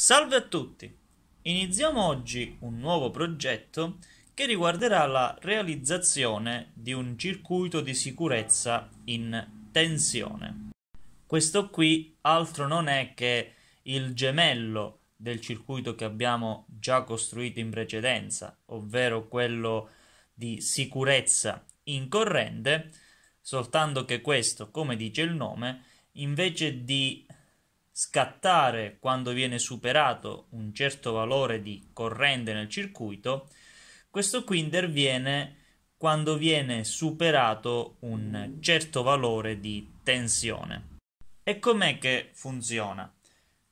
Salve a tutti! Iniziamo oggi un nuovo progetto che riguarderà la realizzazione di un circuito di sicurezza in tensione. Questo qui altro non è che il gemello del circuito che abbiamo già costruito in precedenza, ovvero quello di sicurezza in corrente, soltanto che questo, come dice il nome, invece di scattare quando viene superato un certo valore di corrente nel circuito, questo qui interviene quando viene superato un certo valore di tensione. E com'è che funziona?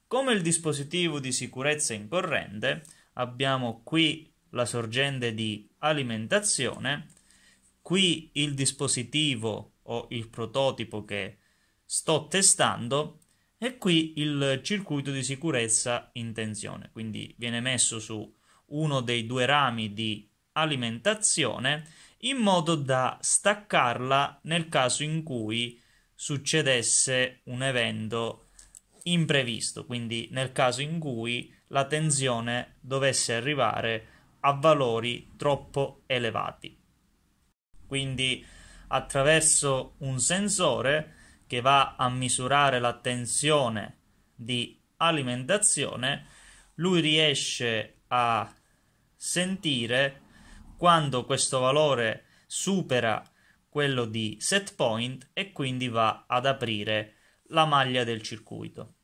Come il dispositivo di sicurezza in corrente, abbiamo qui la sorgente di alimentazione, qui il dispositivo o il prototipo che sto testando e qui il circuito di sicurezza in tensione, quindi viene messo su uno dei due rami di alimentazione in modo da staccarla nel caso in cui succedesse un evento imprevisto, quindi nel caso in cui la tensione dovesse arrivare a valori troppo elevati. Quindi attraverso un sensore che va a misurare la tensione di alimentazione, lui riesce a sentire quando questo valore supera quello di set point e quindi va ad aprire la maglia del circuito.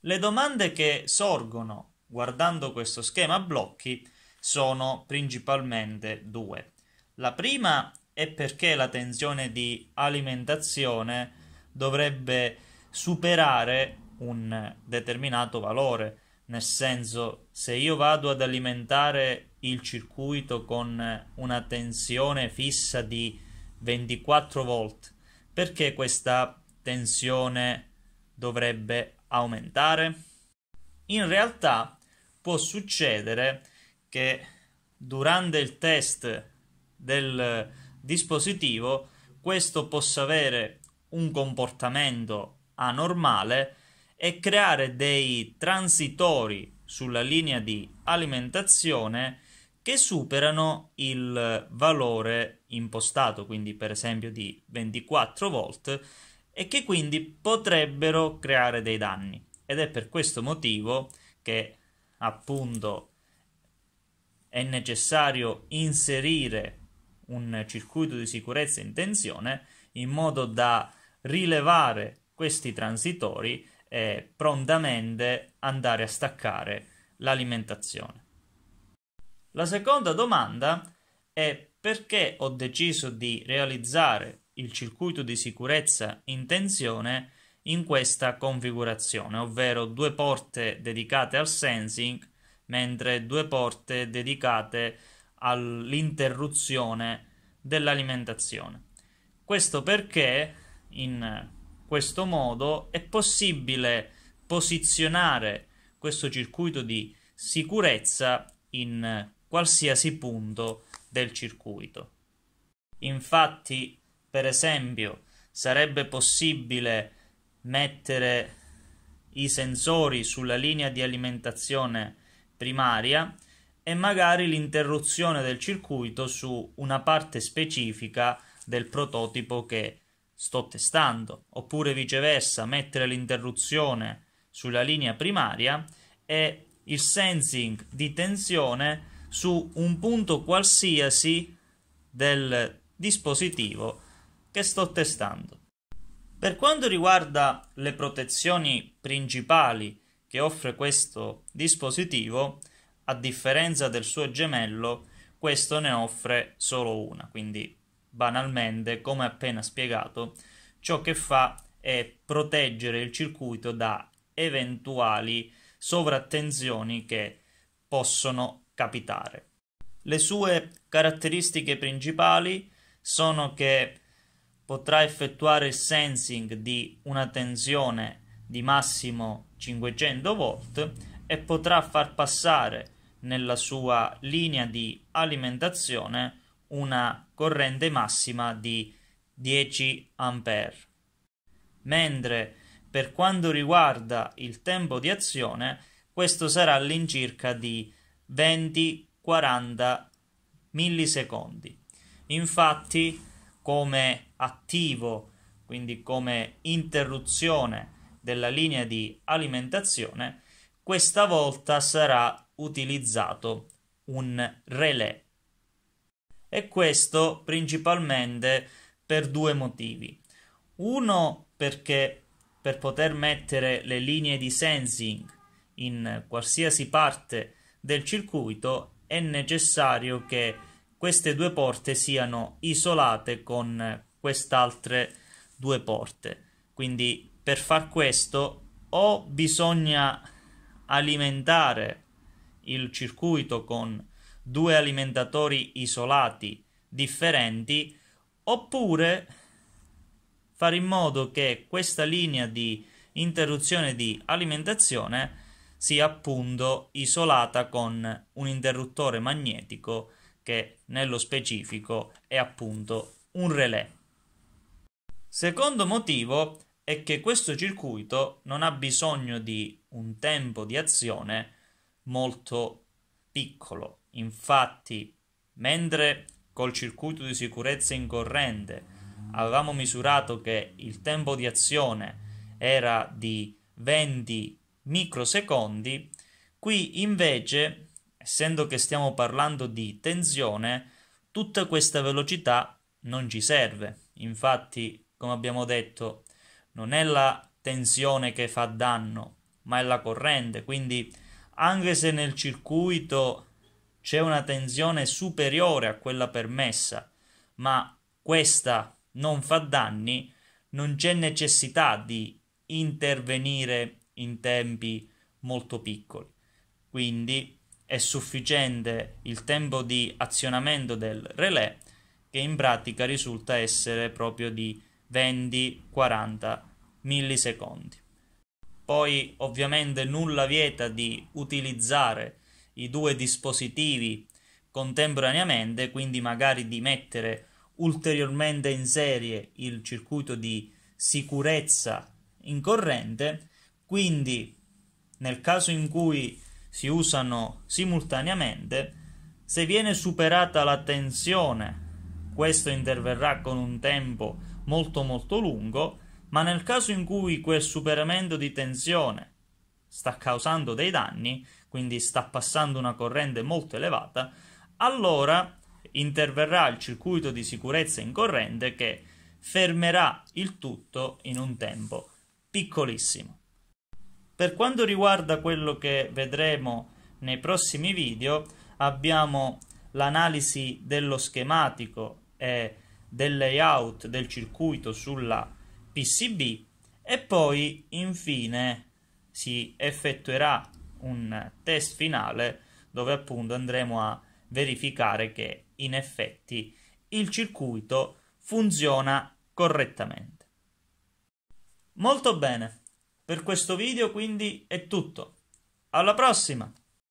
Le domande che sorgono guardando questo schema blocchi sono principalmente due. La prima è perché la tensione di alimentazione dovrebbe superare un determinato valore. Nel senso, se io vado ad alimentare il circuito con una tensione fissa di 24 volt, perché questa tensione dovrebbe aumentare? In realtà può succedere che durante il test del dispositivo questo possa avere un comportamento anormale e creare dei transitori sulla linea di alimentazione che superano il valore impostato, quindi per esempio di 24 volt, e che quindi potrebbero creare dei danni. Ed è per questo motivo che appunto è necessario inserire un circuito di sicurezza in tensione in modo da rilevare questi transitori e prontamente andare a staccare l'alimentazione. La seconda domanda è perché ho deciso di realizzare il circuito di sicurezza in tensione in questa configurazione, ovvero due porte dedicate al sensing mentre due porte dedicate all'interruzione dell'alimentazione. Questo perché in questo modo è possibile posizionare questo circuito di sicurezza in qualsiasi punto del circuito. Infatti, per esempio, sarebbe possibile mettere i sensori sulla linea di alimentazione primaria e magari l'interruzione del circuito su una parte specifica del prototipo che sto testando, oppure viceversa mettere l'interruzione sulla linea primaria e il sensing di tensione su un punto qualsiasi del dispositivo che sto testando. Per quanto riguarda le protezioni principali che offre questo dispositivo, a differenza del suo gemello, questo ne offre solo una, quindi banalmente, come appena spiegato, ciò che fa è proteggere il circuito da eventuali sovrattenzioni che possono capitare. Le sue caratteristiche principali sono che potrà effettuare il sensing di una tensione di massimo 500 volt e potrà far passare nella sua linea di alimentazione una corrente massima di 10 A. Mentre per quanto riguarda il tempo di azione, questo sarà all'incirca di 20-40 millisecondi. Infatti, come attivo, quindi come interruzione della linea di alimentazione, questa volta sarà utilizzato un relè e questo principalmente per due motivi. Uno perché per poter mettere le linee di sensing in qualsiasi parte del circuito è necessario che queste due porte siano isolate con quest'altre due porte. Quindi per far questo o bisogna alimentare il circuito con due alimentatori isolati differenti, oppure fare in modo che questa linea di interruzione di alimentazione sia appunto isolata con un interruttore magnetico che nello specifico è appunto un relè. Secondo motivo è che questo circuito non ha bisogno di un tempo di azione molto piccolo, Infatti, mentre col circuito di sicurezza in corrente avevamo misurato che il tempo di azione era di 20 microsecondi, qui invece, essendo che stiamo parlando di tensione, tutta questa velocità non ci serve. Infatti, come abbiamo detto, non è la tensione che fa danno, ma è la corrente, quindi anche se nel circuito c'è una tensione superiore a quella permessa, ma questa non fa danni, non c'è necessità di intervenire in tempi molto piccoli. Quindi è sufficiente il tempo di azionamento del relè che in pratica risulta essere proprio di 20-40 millisecondi. Poi ovviamente nulla vieta di utilizzare i due dispositivi contemporaneamente, quindi magari di mettere ulteriormente in serie il circuito di sicurezza in corrente, quindi nel caso in cui si usano simultaneamente, se viene superata la tensione, questo interverrà con un tempo molto molto lungo, ma nel caso in cui quel superamento di tensione sta causando dei danni, quindi sta passando una corrente molto elevata, allora interverrà il circuito di sicurezza in corrente che fermerà il tutto in un tempo piccolissimo. Per quanto riguarda quello che vedremo nei prossimi video, abbiamo l'analisi dello schematico e del layout del circuito sulla PCB e poi infine si effettuerà un test finale dove appunto andremo a verificare che in effetti il circuito funziona correttamente. Molto bene, per questo video quindi è tutto. Alla prossima!